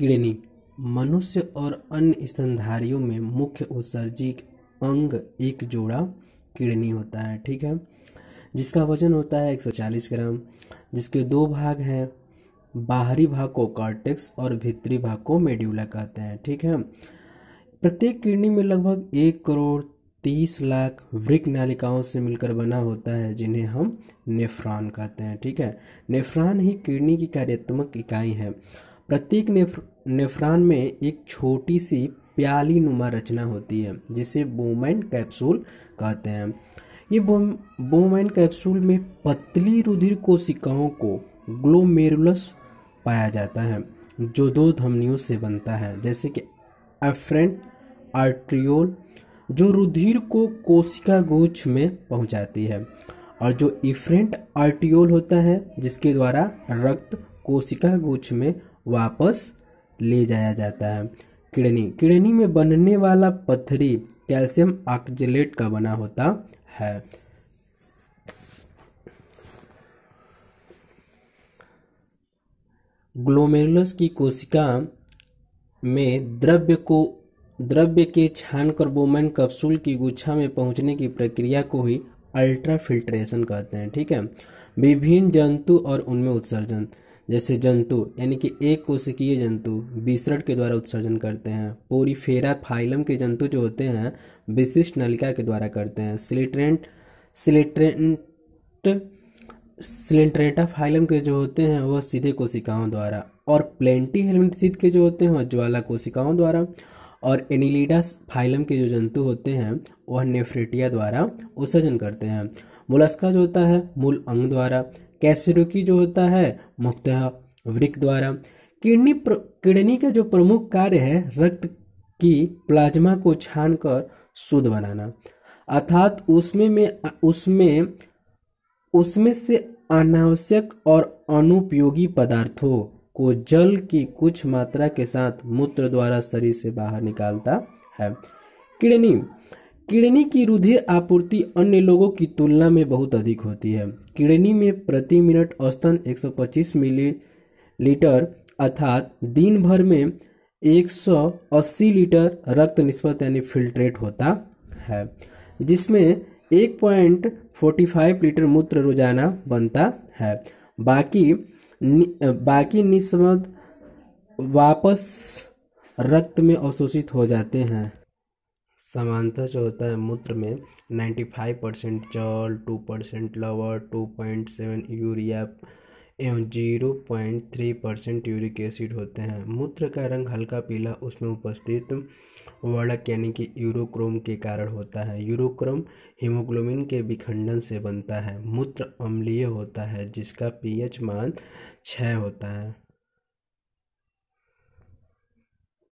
kidney मनुष्य और अन्य स्तनधारियों में मुख्य उत्सर्जिक अंग एक जोड़ा किडनी होता है ठीक है जिसका वजन होता है 140 ग्राम जिसके दो भाग हैं बाहरी भाग को कार्टेक्स और भीतरी भाग को मेड्यूला कहते हैं ठीक है प्रत्येक किडनी में लगभग एक करोड़ तीस लाख वृक नालिकाओं से मिलकर बना होता है जिन्हें हम नेफ्रॉन कहते हैं ठीक है नेफ्रॉन ही किडनी की कार्यात्मक इकाई है प्रत्येक नेफ्र, में एक छोटी सी प्याली नुमा रचना होती है जिसे बोमैन कैप्सूल कहते हैं ये बोमैन कैप्सूल में पतली रुधिर कोशिकाओं को ग्लोमेरुलस पाया जाता है जो दो धमनियों से बनता है जैसे कि एफ्रेंट आर्ट्रियोल जो रुधिर को कोशिका गोछ में पहुंचाती है और जो इफ्रेंट आर्टियोल होता है जिसके द्वारा रक्त कोशिका गुच्छ में वापस ले जाया जाता है किडनी किडनी में बनने वाला पत्थरी कैल्शियम ऑक्जलेट का बना होता है ग्लोमेरुलस की कोशिका में द्रव्य को द्रव्य के छान कर बोमन कप्सूल की गुच्छा में पहुंचने की प्रक्रिया को ही अल्ट्रा फिल्ट्रेशन कहते हैं ठीक है विभिन्न जंतु और उनमें उत्सर्जन जैसे जंतु यानी कि एक कोशिकीय जंतु विसरण के द्वारा उत्सर्जन करते हैं पूरी फेरा फाइलम के जंतु जो होते हैं विशिष्ट नलिका के द्वारा करते हैं सिलिट्रेंट सिलिट्रेंट सिलेंट्रेटा फाइलम के जो होते हैं वह सीधे कोशिकाओं द्वारा और प्लेंटी हेलमेटिथिद के जो होते हैं ज्वाला कोशिकाओं द्वारा और एनिलीडा फाइलम के जो जंतु होते हैं वह नेफ्रेटिया द्वारा उत्सर्जन करते हैं मुलास्का जो होता है मूल अंग द्वारा कैसरुकी जो होता है मुक्त वृक्क द्वारा किडनी किडनी का जो प्रमुख कार्य है रक्त की प्लाज्मा को छान कर शुद्ध बनाना अर्थात उसमें में उसमें उसमें से अनावश्यक और अनुपयोगी पदार्थों को जल की कुछ मात्रा के साथ मूत्र द्वारा शरीर से बाहर निकालता है किडनी किडनी की रुधिर आपूर्ति अन्य लोगों की तुलना में बहुत अधिक होती है किडनी में प्रति मिनट औसतन 125 मिली लीटर अर्थात दिन भर में 180 लीटर रक्त निष्पत यानी फिल्ट्रेट होता है जिसमें 1.45 लीटर मूत्र रोजाना बनता है बाकी नि, बाकी निस्पत वापस रक्त में अवशोषित हो जाते हैं समानता जो होता है मूत्र में नाइन्टी फाइव परसेंट जल टू परसेंट लवर टू पॉइंट सेवन यूरिया एवं zero point three percent uric acid होते हैं मूत्र का रंग हल्का पीला उसमें उपस्थित वर्णक यानी कि यूरोक्रोम के कारण होता है यूरोक्रोम हीमोग्लोबिन के विखंडन से बनता है मूत्र अम्लीय होता है जिसका पीएच मान छः होता है